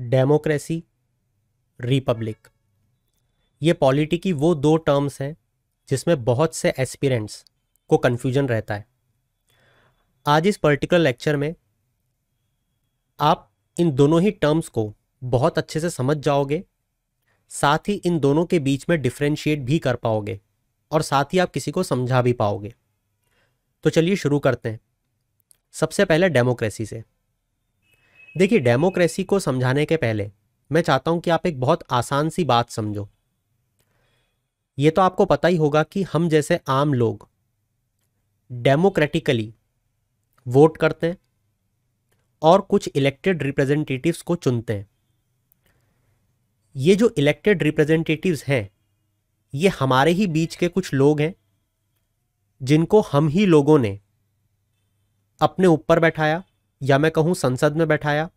Democracy Republic ये polity की वो दो टर्म्स हैं जिसमें बहुत से एस्पिरेंट्स को कन्फ्यूजन रहता है आज इस पर्टिकुलर लेक्चर में आप इन दोनों ही टर्म्स को बहुत अच्छे से समझ जाओगे साथ ही इन दोनों के बीच में डिफ्रेंशिएट भी कर पाओगे और साथ ही आप किसी को समझा भी पाओगे तो चलिए शुरू करते हैं सबसे पहले डेमोक्रेसी से देखिए डेमोक्रेसी को समझाने के पहले मैं चाहता हूं कि आप एक बहुत आसान सी बात समझो ये तो आपको पता ही होगा कि हम जैसे आम लोग डेमोक्रेटिकली वोट करते हैं और कुछ इलेक्टेड रिप्रेजेंटेटिव्स को चुनते हैं ये जो इलेक्टेड रिप्रेजेंटेटिव्स हैं ये हमारे ही बीच के कुछ लोग हैं जिनको हम ही लोगों ने अपने ऊपर बैठाया या मैं कहूँ संसद में बैठाया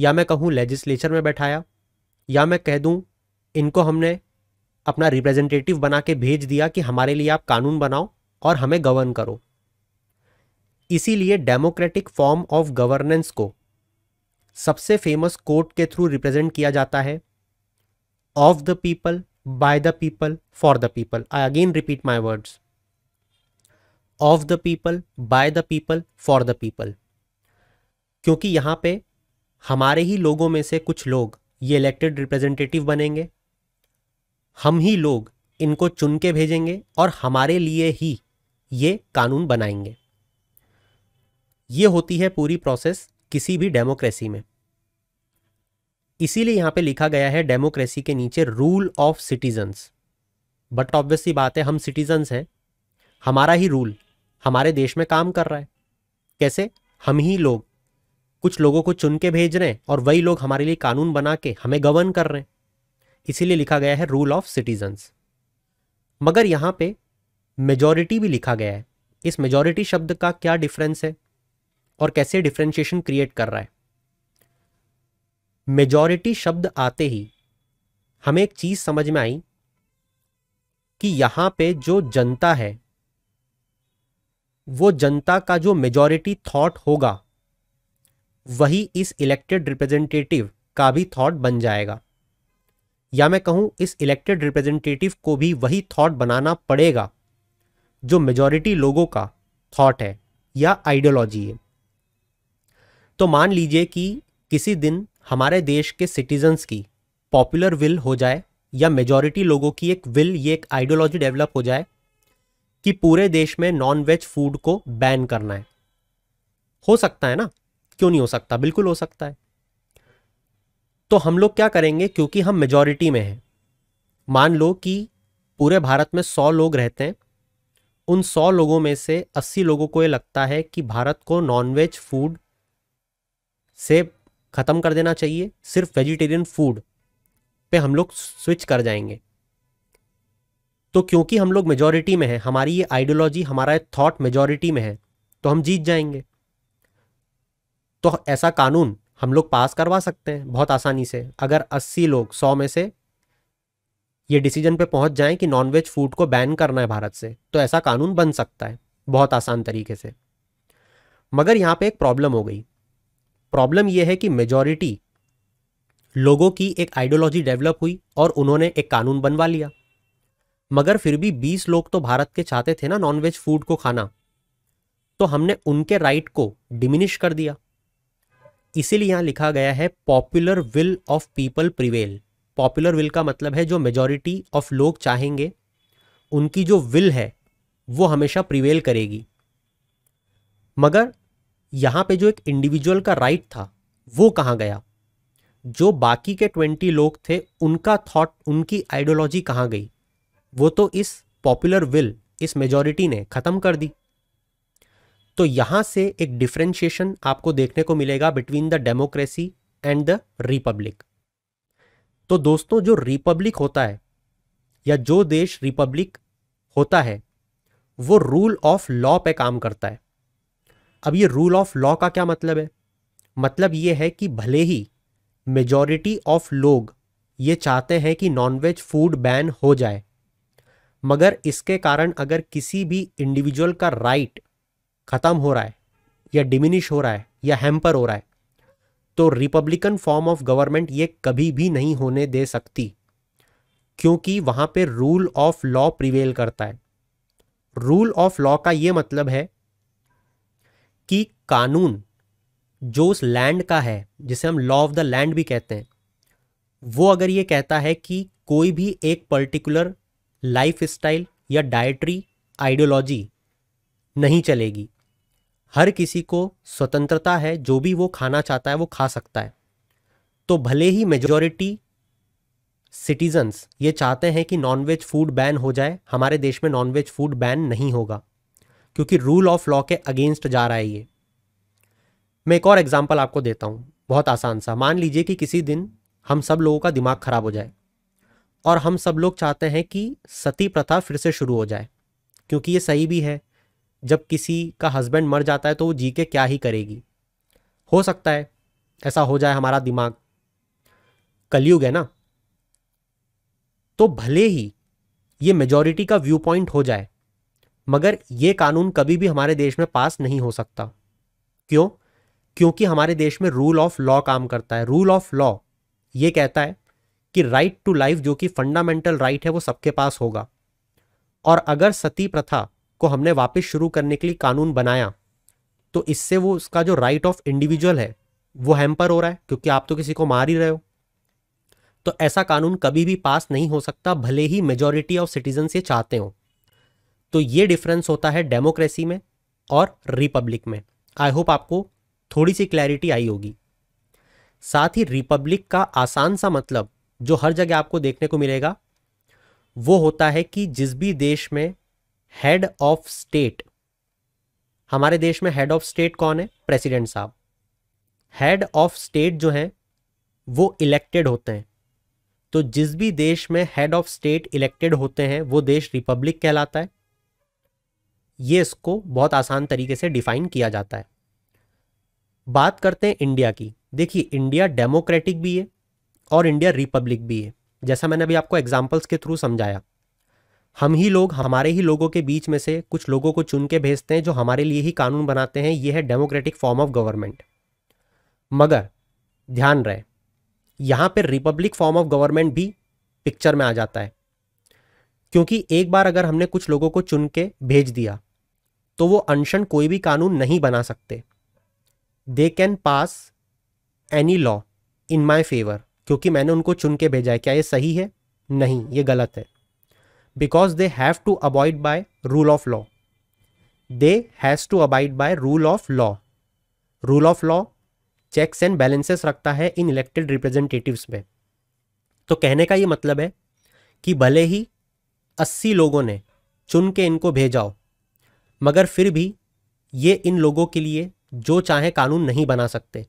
या मैं कहूँ लेजिस्लेचर में बैठाया या मैं कह दूँ इनको हमने अपना रिप्रेजेंटेटिव बना के भेज दिया कि हमारे लिए आप कानून बनाओ और हमें गवर्न करो इसीलिए डेमोक्रेटिक फॉर्म ऑफ गवर्नेंस को सबसे फेमस कोर्ट के थ्रू रिप्रेजेंट किया जाता है of the people by the people for the people I again repeat my words of the people by the people for the people क्योंकि यहाँ पे हमारे ही लोगों में से कुछ लोग ये इलेक्टेड रिप्रेजेंटेटिव बनेंगे हम ही लोग इनको चुन के भेजेंगे और हमारे लिए ही ये कानून बनाएंगे ये होती है पूरी प्रोसेस किसी भी डेमोक्रेसी में इसीलिए यहाँ पे लिखा गया है डेमोक्रेसी के नीचे rule of citizens but obviously बात है हम सिटीजन्स हैं हमारा ही रूल हमारे देश में काम कर रहा है कैसे हम ही लोग कुछ लोगों को चुन के भेज रहे हैं और वही लोग हमारे लिए कानून बना के हमें गवर्न कर रहे हैं इसीलिए लिखा गया है रूल ऑफ सिटीजन्स मगर यहाँ पे मेजॉरिटी भी लिखा गया है इस मेजॉरिटी शब्द का क्या डिफरेंस है और कैसे डिफ्रेंशिएशन क्रिएट कर रहा है मेजॉरिटी शब्द आते ही हमें एक चीज़ समझ में आई कि यहाँ पे जो जनता है वो जनता का जो मेजॉरिटी थॉट होगा वही इस इलेक्टेड रिप्रेजेंटेटिव का भी थॉट बन जाएगा या मैं कहूं इस इलेक्टेड रिप्रेजेंटेटिव को भी वही थॉट बनाना पड़ेगा जो मेजॉरिटी लोगों का थॉट है या आइडियोलॉजी है तो मान लीजिए कि किसी दिन हमारे देश के सिटीजन्स की पॉपुलर विल हो जाए या मेजॉरिटी लोगों की एक विल ये एक आइडियोलॉजी डेवलप हो जाए कि पूरे देश में नॉन वेज फूड को बैन करना है हो सकता है ना क्यों नहीं हो सकता बिल्कुल हो सकता है तो हम लोग क्या करेंगे क्योंकि हम मेजोरिटी में हैं मान लो कि पूरे भारत में सौ लोग रहते हैं उन सौ लोगों में से अस्सी लोगों को ये लगता है कि भारत को नॉनवेज फूड से ख़त्म कर देना चाहिए सिर्फ वेजिटेरियन फूड पे हम लोग स्विच कर जाएंगे तो क्योंकि हम लोग मेजॉरिटी में हैं हमारी ये आइडियोलॉजी हमारा थॉट मेजॉरिटी में है तो हम जीत जाएंगे तो ऐसा कानून हम लोग पास करवा सकते हैं बहुत आसानी से अगर 80 लोग 100 में से ये डिसीजन पे पहुंच जाएं कि नॉनवेज फूड को बैन करना है भारत से तो ऐसा कानून बन सकता है बहुत आसान तरीके से मगर यहाँ पे एक प्रॉब्लम हो गई प्रॉब्लम यह है कि मेजॉरिटी लोगों की एक आइडियोलॉजी डेवलप हुई और उन्होंने एक कानून बनवा लिया मगर फिर भी 20 लोग तो भारत के चाहते थे ना नॉनवेज फूड को खाना तो हमने उनके राइट को डिमिनिश कर दिया इसीलिए यहाँ लिखा गया है popular will of people prevail popular will का मतलब है जो मेजोरिटी ऑफ लोग चाहेंगे उनकी जो विल है वो हमेशा प्रिवेल करेगी मगर यहाँ पे जो एक इंडिविजुअल का राइट था वो कहाँ गया जो बाकी के ट्वेंटी लोग थे उनका थॉट उनकी आइडियोलॉजी कहाँ गई वो तो इस पॉपुलर विल इस मेजॉरिटी ने ख़त्म कर दी तो यहां से एक डिफ्रेंशिएशन आपको देखने को मिलेगा between the democracy and the republic तो दोस्तों जो रिपब्लिक होता है या जो देश रिपब्लिक होता है वो रूल ऑफ लॉ पे काम करता है अब ये रूल ऑफ लॉ का क्या मतलब है मतलब ये है कि भले ही मेजॉरिटी ऑफ लोग ये चाहते हैं कि नॉनवेज फूड बैन हो जाए मगर इसके कारण अगर किसी भी इंडिविजुअल का राइट ख़त्म हो रहा है या डिमिनिश हो रहा है या हैम्पर हो रहा है तो रिपब्लिकन फॉर्म ऑफ गवर्नमेंट ये कभी भी नहीं होने दे सकती क्योंकि वहाँ पे रूल ऑफ लॉ प्रिवेल करता है रूल ऑफ लॉ का ये मतलब है कि कानून जो उस लैंड का है जिसे हम लॉ ऑफ द लैंड भी कहते हैं वो अगर ये कहता है कि कोई भी एक पर्टिकुलर लाइफ स्टाइल या डाइटरी आइडियोलॉजी नहीं चलेगी हर किसी को स्वतंत्रता है जो भी वो खाना चाहता है वो खा सकता है तो भले ही मेजॉरिटी सिटीजन्स ये चाहते हैं कि नॉनवेज फूड बैन हो जाए हमारे देश में नॉनवेज फूड बैन नहीं होगा क्योंकि रूल ऑफ लॉ के अगेंस्ट जा रहा है ये मैं एक और एग्जाम्पल आपको देता हूँ बहुत आसान सा मान लीजिए कि किसी दिन हम सब लोगों का दिमाग खराब हो जाए और हम सब लोग चाहते हैं कि सती प्रथा फिर से शुरू हो जाए क्योंकि ये सही भी है जब किसी का हस्बैंड मर जाता है तो वो जी के क्या ही करेगी हो सकता है ऐसा हो जाए हमारा दिमाग कलयुग है ना तो भले ही ये मेजॉरिटी का व्यू पॉइंट हो जाए मगर ये कानून कभी भी हमारे देश में पास नहीं हो सकता क्यों क्योंकि हमारे देश में रूल ऑफ लॉ काम करता है रूल ऑफ लॉ ये कहता है कि राइट टू लाइफ जो कि फंडामेंटल राइट है वो सबके पास होगा और अगर सती प्रथा को हमने वापस शुरू करने के लिए कानून बनाया तो इससे वो उसका जो राइट ऑफ इंडिविजुअल है वो हैम्पर हो रहा है क्योंकि आप तो किसी को मार ही रहे हो तो ऐसा कानून कभी भी पास नहीं हो सकता भले ही मेजोरिटी ऑफ सिटीजन ये चाहते हो तो ये डिफरेंस होता है डेमोक्रेसी में और रिपब्लिक में आई होप आपको थोड़ी सी क्लैरिटी आई होगी साथ ही रिपब्लिक का आसान सा मतलब जो हर जगह आपको देखने को मिलेगा वो होता है कि जिस भी देश में हेड ऑफ स्टेट हमारे देश में हेड ऑफ स्टेट कौन है प्रेसिडेंट साहब हेड ऑफ स्टेट जो हैं वो इलेक्टेड होते हैं तो जिस भी देश में हेड ऑफ स्टेट इलेक्टेड होते हैं वो देश रिपब्लिक कहलाता है ये इसको बहुत आसान तरीके से डिफाइन किया जाता है बात करते हैं इंडिया की देखिए इंडिया डेमोक्रेटिक भी है और इंडिया रिपब्लिक भी है जैसा मैंने अभी आपको एग्जाम्पल्स के थ्रू समझाया हम ही लोग हमारे ही लोगों के बीच में से कुछ लोगों को चुन के भेजते हैं जो हमारे लिए ही कानून बनाते हैं ये है डेमोक्रेटिक फॉर्म ऑफ गवर्नमेंट मगर ध्यान रहे यहाँ पर रिपब्लिक फॉर्म ऑफ गवर्नमेंट भी पिक्चर में आ जाता है क्योंकि एक बार अगर हमने कुछ लोगों को चुन के भेज दिया तो वो अनशन कोई भी कानून नहीं बना सकते they can pass any law in my favour क्योंकि मैंने उनको चुन के भेजा है क्या ये सही है नहीं ये गलत है because they have to abide by rule of law They has to abide by rule of law. Rule of law checks and balances रखता है इन इलेक्टेड रिप्रेजेंटेटिव्स में तो कहने का ये मतलब है कि भले ही अस्सी लोगों ने चुन के इनको भेजाओ मगर फिर भी ये इन लोगों के लिए जो चाहे कानून नहीं बना सकते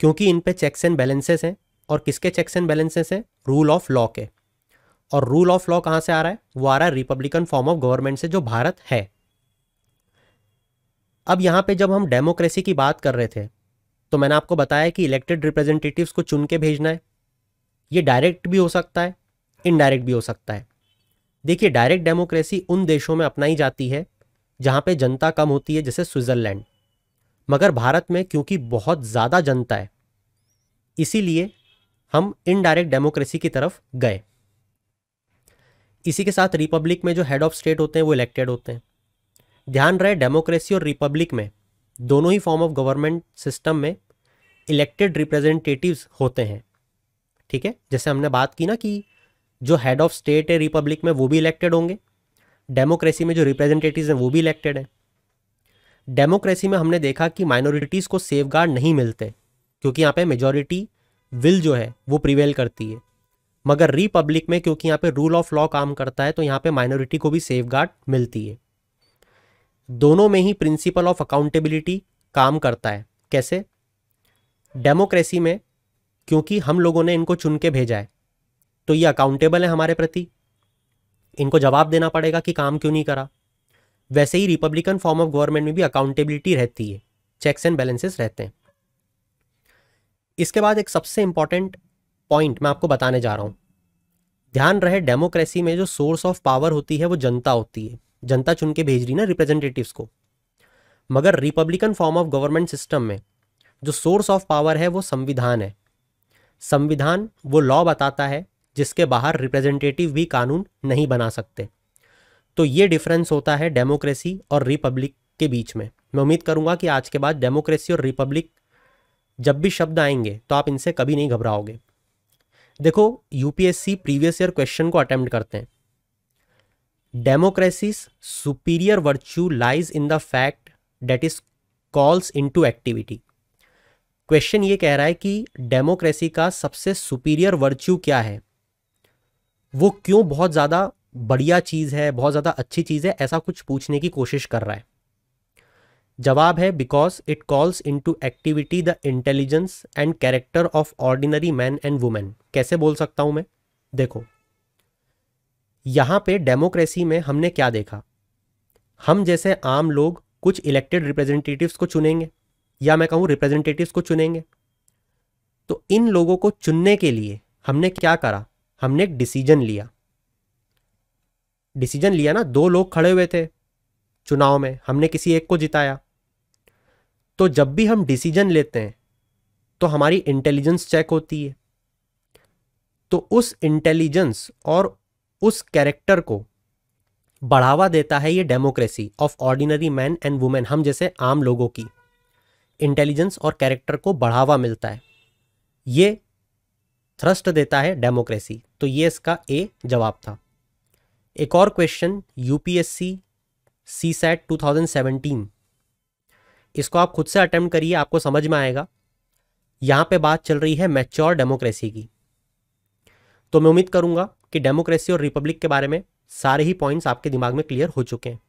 क्योंकि इन पे चेक्स एंड बैलेंसेस हैं और किसके चेक्स एंड बैलेंसेस हैं रूल ऑफ लॉ के और रूल ऑफ लॉ कहाँ से आ रहा है वो आ रहा है रिपब्लिकन फॉर्म ऑफ गवर्नमेंट से जो भारत है अब यहां पे जब हम डेमोक्रेसी की बात कर रहे थे तो मैंने आपको बताया कि इलेक्टेड रिप्रेजेंटेटिव्स को चुन के भेजना है ये डायरेक्ट भी हो सकता है इनडायरेक्ट भी हो सकता है देखिए डायरेक्ट डेमोक्रेसी उन देशों में अपनाई जाती है जहाँ पे जनता कम होती है जैसे स्विट्ज़रलैंड मगर भारत में क्योंकि बहुत ज़्यादा जनता है इसीलिए हम इनडायरेक्ट डेमोक्रेसी की तरफ गए इसी के साथ रिपब्लिक में जो हेड ऑफ स्टेट होते हैं वो इलेक्टेड होते हैं ध्यान रहे डेमोक्रेसी और रिपब्लिक में दोनों ही फॉर्म ऑफ गवर्नमेंट सिस्टम में इलेक्टेड रिप्रेजेंटेटिव्स होते हैं ठीक है जैसे हमने बात की ना कि जो हेड ऑफ स्टेट है रिपब्लिक में वो भी इलेक्टेड होंगे डेमोक्रेसी में जो रिप्रेजेंटेटिव हैं वो भी इलेक्टेड हैं डेमोक्रेसी में हमने देखा कि माइनॉरिटीज़ को सेफ नहीं मिलते क्योंकि यहाँ पे मेजॉरिटी विल जो है वो प्रिवेल करती है मगर रिपब्लिक में क्योंकि यहाँ पे रूल ऑफ लॉ काम करता है तो यहाँ पे माइनॉरिटी को भी सेफ मिलती है दोनों में ही प्रिंसिपल ऑफ अकाउंटेबिलिटी काम करता है कैसे डेमोक्रेसी में क्योंकि हम लोगों ने इनको चुन के भेजा है तो ये अकाउंटेबल है हमारे प्रति इनको जवाब देना पड़ेगा कि काम क्यों नहीं करा वैसे ही रिपब्लिकन फॉर्म ऑफ गवर्नमेंट में भी अकाउंटेबिलिटी रहती है चेक्स एंड बैलेंसेस रहते हैं इसके बाद एक सबसे इंपॉर्टेंट पॉइंट मैं आपको बताने जा रहा हूँ ध्यान रहे डेमोक्रेसी में जो सोर्स ऑफ पावर होती है वो जनता होती है जनता चुन के भेज रही ना रिप्रेजेंटेटिव्स को मगर republican form of government system में जो सोर्स ऑफ पावर है वो संविधान है संविधान वो लॉ बताता है जिसके बाहर रिप्रेजेंटेटिव भी कानून नहीं बना सकते तो ये डिफरेंस होता है डेमोक्रेसी और रिपब्लिक के बीच में मैं उम्मीद करूंगा कि आज के बाद डेमोक्रेसी और रिपब्लिक जब भी शब्द आएंगे तो आप इनसे कभी नहीं घबराओगे देखो यूपीएससी प्रीवियस ईयर क्वेश्चन को अटेम्प्ट करते हैं democracies superior virtue lies in the fact that is calls into activity question ये कह रहा है कि डेमोक्रेसी का सबसे सुपीरियर वर्च्यू क्या है वो क्यों बहुत ज़्यादा बढ़िया चीज़ है बहुत ज़्यादा अच्छी चीज़ है ऐसा कुछ पूछने की कोशिश कर रहा है जवाब है because it calls into activity the intelligence and character of ordinary man and women कैसे बोल सकता हूं मैं देखो यहां पे डेमोक्रेसी में हमने क्या देखा हम जैसे आम लोग कुछ इलेक्टेड रिप्रेजेंटेटिव्स को चुनेंगे या मैं कहूँ रिप्रेजेंटेटिव्स को चुनेंगे तो इन लोगों को चुनने के लिए हमने क्या करा हमने एक डिसीजन लिया डिसीजन लिया ना दो लोग खड़े हुए थे चुनाव में हमने किसी एक को जिताया तो जब भी हम डिसीजन लेते हैं तो हमारी इंटेलिजेंस चेक होती है तो उस इंटेलिजेंस और उस कैरेक्टर को बढ़ावा देता है ये democracy of ordinary man and women हम जैसे आम लोगों की इंटेलिजेंस और कैरेक्टर को बढ़ावा मिलता है ये थ्रस्ट देता है डेमोक्रेसी तो ये इसका ए जवाब था एक और क्वेश्चन यूपीएससी सी सैट 2017 इसको आप खुद से अटेम्प्ट करिए आपको समझ में आएगा यहां पे बात चल रही है मैच्योर डेमोक्रेसी की तो मैं उम्मीद करूंगा कि डेमोक्रेसी और रिपब्लिक के बारे में सारे ही पॉइंट्स आपके दिमाग में क्लियर हो चुके हैं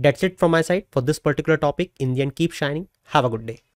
that's it from my side for this particular topic Indian keep shining have a good day